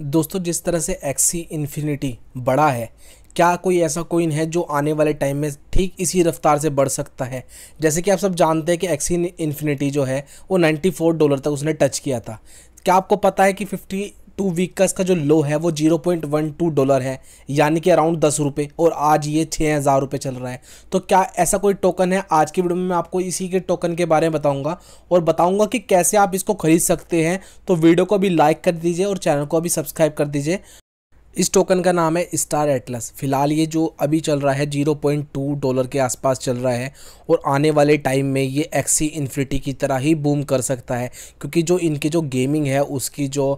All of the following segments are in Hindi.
दोस्तों जिस तरह से एक्सी इन्फिनिटी बड़ा है क्या कोई ऐसा कोइन है जो आने वाले टाइम में ठीक इसी रफ्तार से बढ़ सकता है जैसे कि आप सब जानते हैं कि एक्सी इन्फिनिटी जो है वो 94 डॉलर तक उसने टच किया था क्या आपको पता है कि टू वीक का इसका जो लो है वो zero point one two dollar है यानी कि अराउंड दस रुपये और आज ये छः हज़ार रुपये चल रहा है तो क्या ऐसा कोई टोकन है आज की वीडियो में मैं आपको इसी के टोकन के बारे में बताऊँगा और बताऊँगा कि कैसे आप इसको खरीद सकते हैं तो वीडियो को अभी लाइक कर दीजिए और चैनल को अभी सब्सक्राइब कर दीजिए इस टोकन का नाम है स्टार एटलस फिलहाल ये जो अभी चल रहा है 0.2 डॉलर के आसपास चल रहा है और आने वाले टाइम में ये एक्सी इन्फिनिटी की तरह ही बूम कर सकता है क्योंकि जो इनकी जो गेमिंग है उसकी जो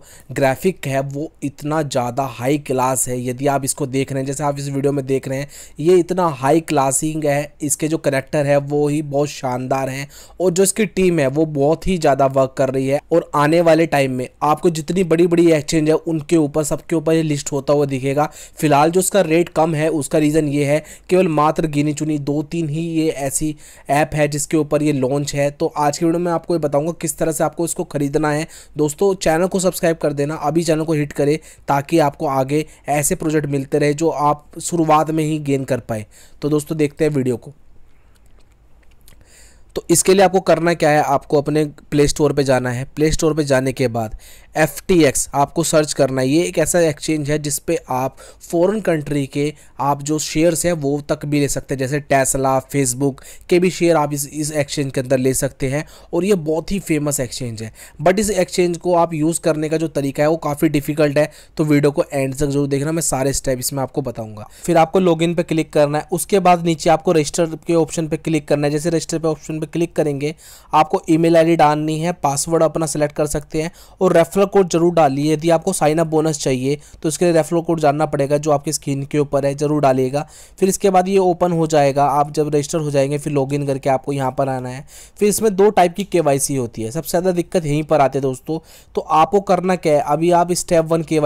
ग्राफिक है वो इतना ज़्यादा हाई क्लास है यदि आप इसको देख रहे हैं जैसे आप इस वीडियो में देख रहे हैं ये इतना हाई क्लासिंग है इसके जो करेक्टर है वो ही बहुत शानदार हैं और जो इसकी टीम है वो बहुत ही ज़्यादा वर्क कर रही है और आने वाले टाइम में आपको जितनी बड़ी बड़ी एक्सचेंज है उनके ऊपर सबके ऊपर ये लिस्ट होता होता हुआ दिखेगा फिलहाल जो उसका रेट कम है उसका रीज़न ये है केवल मात्र गिनी चुनी दो तीन ही ये ऐसी ऐप है जिसके ऊपर ये लॉन्च है तो आज की वीडियो में आपको ये बताऊँगा किस तरह से आपको इसको ख़रीदना है दोस्तों चैनल को सब्सक्राइब कर देना अभी चैनल को हिट करे ताकि आपको आगे ऐसे प्रोजेक्ट मिलते रहे जो आप शुरुआत में ही गेन कर पाए तो दोस्तों देखते हैं वीडियो को तो इसके लिए आपको करना क्या है आपको अपने प्ले स्टोर पर जाना है प्ले स्टोर पर जाने के बाद एफ टी एक्स आपको सर्च करना है ये एक ऐसा एक्सचेंज है जिसपे आप फ़ॉरन कंट्री के आप जो शेयर्स हैं वो तक भी ले सकते हैं जैसे टेस्ला फेसबुक के भी शेयर आप इस इस एक्सचेंज के अंदर ले सकते हैं और ये बहुत ही फेमस एक्सचेंज है बट इस एक्सचेंज को आप यूज़ करने का जो तरीका है वो काफ़ी डिफिकल्ट है तो वीडियो को एंड तक जरूर देखना मैं सारे स्टेप इसमें आपको बताऊँगा फिर आपको लॉग पे क्लिक करना है उसके बाद नीचे आपको रजिस्टर के ऑप्शन पर क्लिक करना है जैसे रजिस्टर पर ऑप्शन पर क्लिक करेंगे आपको ई मेल डालनी है पासवर्ड अपना सेलेक्ट कर सकते हैं और रेफर रेफरल कोड जरूर डालिए यदि आपको साइनअप बोनस चाहिए तो इसके लिए रेफरल कोड जानना पड़ेगा जो आपकी स्क्रीन के ऊपर है जरूर डालिएगा फिर इसके बाद ये ओपन हो जाएगा आप जब रजिस्टर हो जाएंगे फिर लॉगिन करके आपको यहाँ पर आना है फिर इसमें दो टाइप की के होती है सबसे ज़्यादा दिक्कत यहीं पर आते दोस्तों तो आपको करना क्या है अभी आप स्टेप वन के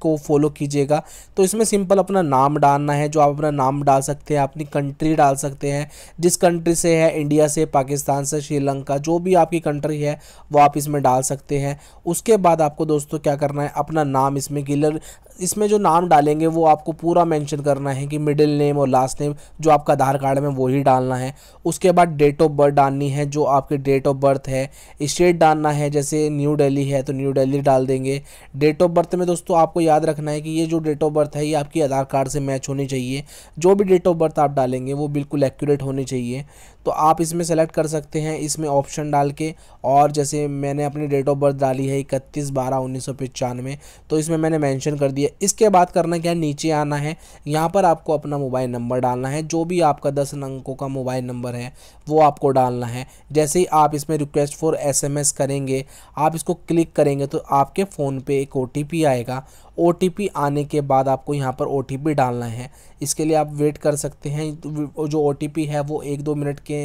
को फॉलो कीजिएगा तो इसमें सिंपल अपना नाम डालना है जो आप अपना नाम डाल सकते हैं अपनी कंट्री डाल सकते हैं जिस कंट्री से है इंडिया से पाकिस्तान से श्रीलंका जो भी आपकी कंट्री है वो आप इसमें डाल सकते हैं उसके बाद आपको दोस्तों क्या करना है अपना नाम इसमें गिलर इसमें जो नाम डालेंगे वो आपको पूरा मेंशन करना है कि मिडिल नेम और लास्ट नेम जो आपका आधार कार्ड में वही डालना है उसके बाद डेट ऑफ बर्थ डालनी है जो आपकी डेट ऑफ बर्थ है स्टेट डालना है जैसे न्यू दिल्ली है तो न्यू दिल्ली डाल देंगे डेट ऑफ बर्थ में दोस्तों आपको याद रखना है कि ये जो डेट ऑफ बर्थ है ये आपकी आधार कार्ड से मैच होनी चाहिए जो भी डेट ऑफ बर्थ आप डालेंगे वो बिल्कुल एक्यूरेट होनी चाहिए तो आप इसमें सेलेक्ट कर सकते हैं इसमें ऑप्शन डाल के और जैसे मैंने अपनी डेट ऑफ बर्थ डाली है इकतीस बारह उन्नीस सौ पचानवे तो इसमें मैंने मैंशन कर दिया इसके बाद करना क्या है नीचे आना है यहाँ पर आपको अपना मोबाइल नंबर डालना है जो भी आपका दस अंकों का मोबाइल नंबर है वो आपको डालना है जैसे ही आप इसमें रिक्वेस्ट फॉर एस करेंगे आप इसको क्लिक करेंगे तो आपके फ़ोन पे एक ओ आएगा ओ आने के बाद आपको यहाँ पर ओ डालना है इसके लिए आप वेट कर सकते हैं जो ओ है वो एक दो मिनट के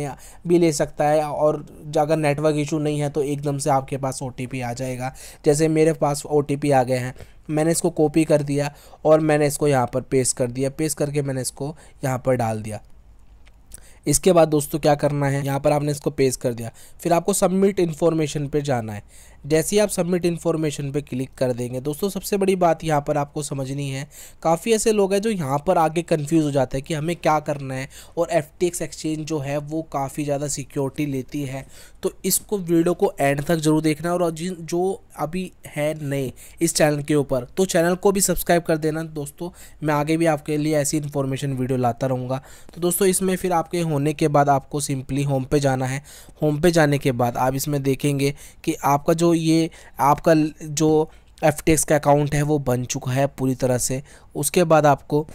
भी ले सकता है और अगर नेटवर्क इशू नहीं है तो एकदम से आपके पास ओ आ जाएगा जैसे मेरे पास ओ आ गए हैं मैंने इसको कॉपी कर दिया और मैंने इसको यहाँ पर पेस्ट कर दिया पेस्ट करके मैंने इसको यहाँ पर डाल दिया इसके बाद दोस्तों क्या करना है यहाँ पर आपने इसको पेस्ट कर दिया फिर आपको सबमिट इन्फॉर्मेशन पे जाना है जैसे ही आप सबमिट इन्फॉर्मेशन पे क्लिक कर देंगे दोस्तों सबसे बड़ी बात यहाँ पर आपको समझनी है काफ़ी ऐसे लोग हैं जो यहाँ पर आगे कन्फ्यूज़ हो जाते हैं कि हमें क्या करना है और एफ एक्सचेंज जो है वो काफ़ी ज़्यादा सिक्योरिटी लेती है तो इसको वीडियो को एंड तक जरूर देखना और जिन जो अभी है नए इस चैनल के ऊपर तो चैनल को भी सब्सक्राइब कर देना दोस्तों मैं आगे भी आपके लिए ऐसी इन्फॉर्मेशन वीडियो लाता रहूँगा तो दोस्तों इसमें फिर आपके होने के बाद आपको सिंपली होम पे जाना है होम पे जाने के बाद आप इसमें देखेंगे कि आपका जो ये आपका जो एफ का अकाउंट है वो बन चुका है पूरी तरह से उसके बाद आपको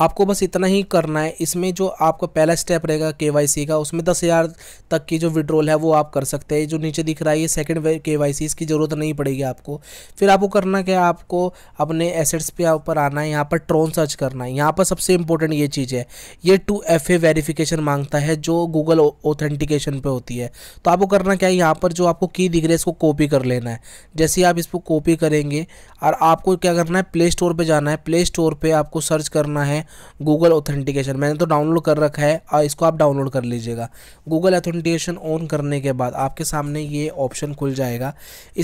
आपको बस इतना ही करना है इसमें जो आपका पहला स्टेप रहेगा के का उसमें दस हज़ार तक की जो विड्रॉल है वो आप कर सकते हैं जो नीचे दिख रहा है ये सेकंड के वाई सी इसकी ज़रूरत नहीं पड़ेगी आपको फिर आपको करना क्या है आपको अपने एसेट्स पे ऊपर आना है यहाँ पर ट्रोन सर्च करना है यहाँ पर सबसे इंपॉर्टेंट ये चीज़ है ये टू एफ ए वेरीफिकेशन मांगता है जो गूगल ऑथेंटिकेशन पर होती है तो आपको करना क्या है यहाँ पर जो आपको की दिख रही है इसको कॉपी कर लेना है जैसे आप इसको कॉपी करेंगे और आपको क्या करना है प्ले स्टोर पर जाना है प्ले स्टोर पर आपको सर्च करना है है गूगल ऑथेंटिकेशन मैंने तो डाउनलोड कर रखा है और इसको आप डाउनलोड कर लीजिएगा गूगल ऑथेंटिकेशन ऑन करने के बाद आपके सामने ये ऑप्शन खुल जाएगा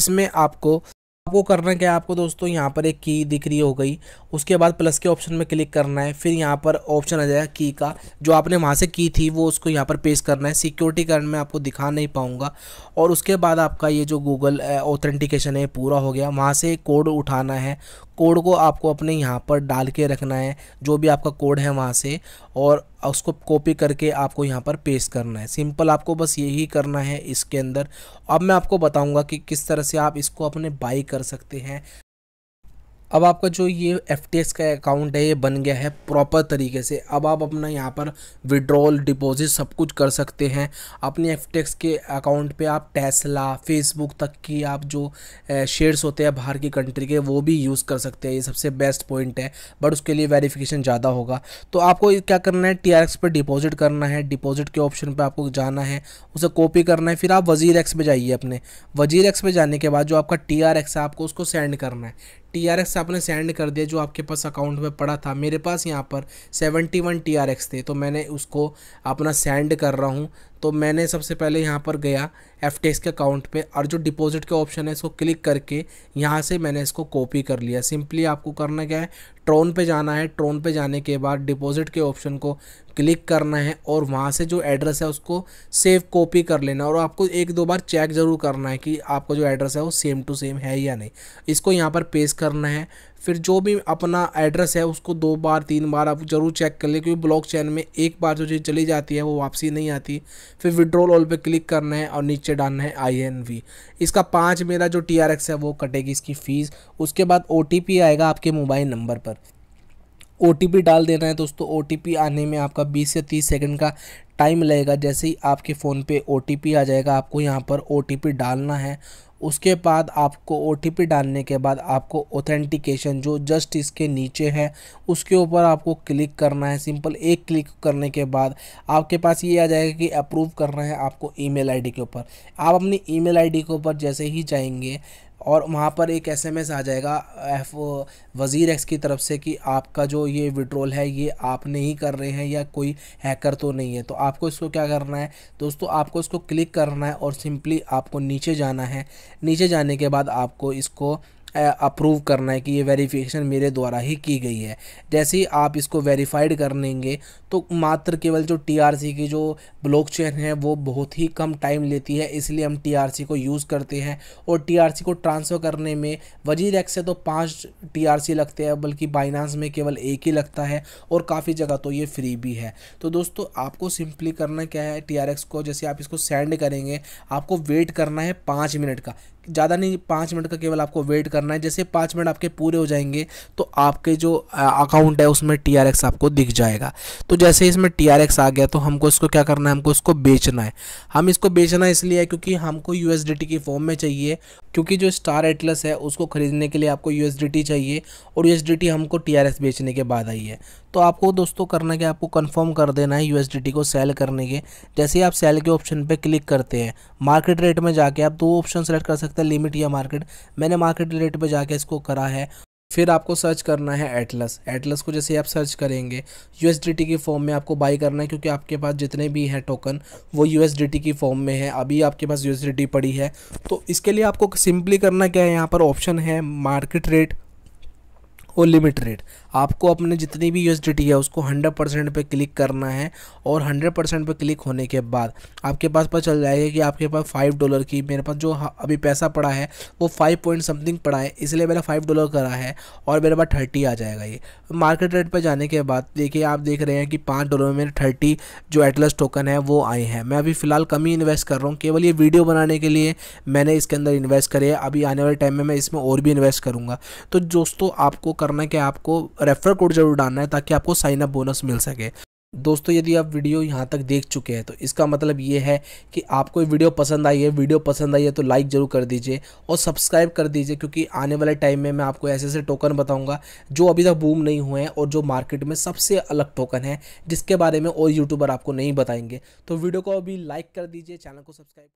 इसमें आपको आपको करना क्या है आपको दोस्तों यहाँ पर एक की दिख रही हो गई उसके बाद प्लस के ऑप्शन में क्लिक करना है फिर यहाँ पर ऑप्शन आ जाएगा की का जो आपने वहाँ से की थी वो उसको यहाँ पर पेश करना है सिक्योरिटी कार्ड में आपको दिखा नहीं पाऊँगा और उसके बाद आपका ये जो गूगल ऑथेंटिकेशन है पूरा हो गया वहाँ से कोड उठाना है कोड को आपको अपने यहाँ पर डाल के रखना है जो भी आपका कोड है वहाँ से और उसको कॉपी करके आपको यहाँ पर पेस्ट करना है सिंपल आपको बस यही करना है इसके अंदर अब मैं आपको बताऊँगा कि किस तरह से आप इसको अपने बाई कर सकते हैं अब आपका जो ये एफ का अकाउंट है ये बन गया है प्रॉपर तरीके से अब आप अपना यहाँ पर विड्रॉल डिपॉजिट सब कुछ कर सकते हैं अपने एफ के अकाउंट पे आप टेस्ला फेसबुक तक की आप जो शेयर्स होते हैं बाहर की कंट्री के वो भी यूज़ कर सकते हैं ये सबसे बेस्ट पॉइंट है बट उसके लिए वेरीफिकेशन ज़्यादा होगा तो आपको क्या करना है टी पे डिपॉजिट करना है डिपॉजिट के ऑप्शन पर आपको जाना है उसे कॉपी करना है फिर आप वजीर एक्स जाइए अपने वजीर एक्स पे जाने के बाद जो आपका टी है आपको उसको सेंड करना है टी आर एक्स आपने सेंड कर दिया जो आपके पास अकाउंट में पड़ा था मेरे पास यहाँ पर seventy one T R X थे तो मैंने उसको अपना सेंड कर रहा हूँ तो मैंने सबसे पहले यहाँ पर गया एफ के अकाउंट पे और जो डिपॉजिट के ऑप्शन है इसको क्लिक करके यहाँ से मैंने इसको कॉपी कर लिया सिंपली आपको करना क्या है ट्रोन पे जाना है ट्रोन पे जाने के बाद डिपॉजिट के ऑप्शन को क्लिक करना है और वहाँ से जो एड्रेस है उसको सेव कॉपी कर लेना और आपको एक दो बार चेक ज़रूर करना है कि आपका जो एड्रेस है वो सेम टू सेम है या नहीं इसको यहाँ पर पेश करना है फिर जो भी अपना एड्रेस है उसको दो बार तीन बार आप जरूर चेक कर लें क्योंकि ब्लॉक चैन में एक बार जो चीज़ चली जाती है वो वापसी नहीं आती फिर विड्रॉल ऑल पे क्लिक करना है और नीचे डालना है आई एन वी इसका पाँच मेरा जो टी आर एक्स है वो कटेगी इसकी फ़ीस उसके बाद ओ टी पी आएगा आपके मोबाइल नंबर पर ओ टी पी डाल देना है दोस्तों ओ टी पी आने में आपका बीस से तीस सेकेंड का टाइम लगेगा जैसे ही आपके फ़ोन पे ओ टी पी आ जाएगा आपको यहाँ पर ओ टी पी डालना है उसके बाद आपको ओ डालने के बाद आपको ऑथेंटिकेशन जो जस्ट इसके नीचे है उसके ऊपर आपको क्लिक करना है सिंपल एक क्लिक करने के बाद आपके पास ये आ जाएगा कि अप्रूव करना है आपको ईमेल आईडी के ऊपर आप अपनी ईमेल आईडी के ऊपर जैसे ही जाएंगे और वहाँ पर एक एसएमएस आ जाएगा एफ वज़ीर एक्स की तरफ से कि आपका जो ये विड्रोल है ये आप नहीं कर रहे हैं या कोई हैकर तो नहीं है तो आपको इसको क्या करना है दोस्तों आपको इसको क्लिक करना है और सिंपली आपको नीचे जाना है नीचे जाने के बाद आपको इसको अप्रूव करना है कि ये वेरिफिकेशन मेरे द्वारा ही की गई है जैसे ही आप इसको वेरीफाइड कर लेंगे तो मात्र केवल जो सी की जो ब्लॉक चेन है वो बहुत ही कम टाइम लेती है इसलिए हम सी को यूज़ करते हैं और सी को ट्रांसफ़र करने में वजीर एक्स से तो पाँच सी लगते हैं बल्कि बाइनांस में केवल एक ही लगता है और काफ़ी जगह तो ये फ्री भी है तो दोस्तों आपको सिंपली करना क्या है एक्स को जैसे आप इसको सेंड करेंगे आपको वेट करना है पाँच मिनट का ज़्यादा नहीं पाँच मिनट का केवल आपको वेट करना करना है जैसे पाँच मिनट आपके पूरे हो जाएंगे तो आपके जो अकाउंट है उसमें टी आपको दिख जाएगा तो जैसे इसमें टी आ गया तो हमको इसको क्या करना है हमको इसको बेचना है हम इसको बेचना इसलिए है क्योंकि हमको यू की फॉर्म में चाहिए क्योंकि जो स्टार एटलस है उसको खरीदने के लिए आपको यू चाहिए और यू हमको टी बेचने के बाद आई है तो आपको दोस्तों करना क्या आपको कंफर्म कर देना है यूएसडीटी को सेल करने के जैसे ही आप सेल के ऑप्शन पे क्लिक करते हैं मार्केट रेट में जाके आप दो ऑप्शन सेलेक्ट कर सकते हैं लिमिट या मार्केट मैंने मार्केट रेट पर जाके इसको करा है फिर आपको सर्च करना है एटलस एटलस को जैसे आप सर्च करेंगे यू की फॉर्म में आपको बाई करना है क्योंकि आपके पास जितने भी हैं टोकन वो यू की फॉर्म में है अभी आपके पास यू पड़ी है तो इसके लिए आपको सिंपली करना क्या है यहाँ पर ऑप्शन है मार्केट रेट वो लिमिट रेट आपको अपने जितनी भी यू है उसको 100 परसेंट पर क्लिक करना है और 100 परसेंट पर क्लिक होने के बाद आपके पास पता चल जाएगा कि आपके पास फाइव डॉलर की मेरे पास जो अभी पैसा पड़ा है वो फाइव पॉइंट समथिंग पड़ा है इसलिए मैंने फाइव डॉलर करा है और मेरे पास थर्टी आ जाएगा ये मार्केट रेट पर जाने के बाद देखिए आप देख रहे हैं कि पाँच डॉलर में मेरे थर्टी जो एटलस टोकन है वो आए हैं मैं अभी फ़िलहाल कम ही इन्वेस्ट कर रहा हूँ केवल ये वीडियो बनाने के लिए मैंने इसके अंदर इन्वेस्ट करे अभी आने वाले टाइम में मैं इसमें और भी इन्वेस्ट करूँगा तो दोस्तों आपको करना है कि आपको रेफर कोड जरूर डालना है ताकि आपको साइनअप बोनस मिल सके दोस्तों यदि आप वीडियो यहाँ तक देख चुके हैं तो इसका मतलब ये है कि आपको ये वीडियो पसंद आई है वीडियो पसंद आई है तो लाइक ज़रूर कर दीजिए और सब्सक्राइब कर दीजिए क्योंकि आने वाले टाइम में मैं आपको ऐसे ऐसे टोकन बताऊंगा जो अभी तक बूम नहीं हुए हैं और जो मार्केट में सबसे अलग टोकन है जिसके बारे में और यूट्यूबर आपको नहीं बताएंगे तो वीडियो को अभी लाइक कर दीजिए चैनल को सब्सक्राइब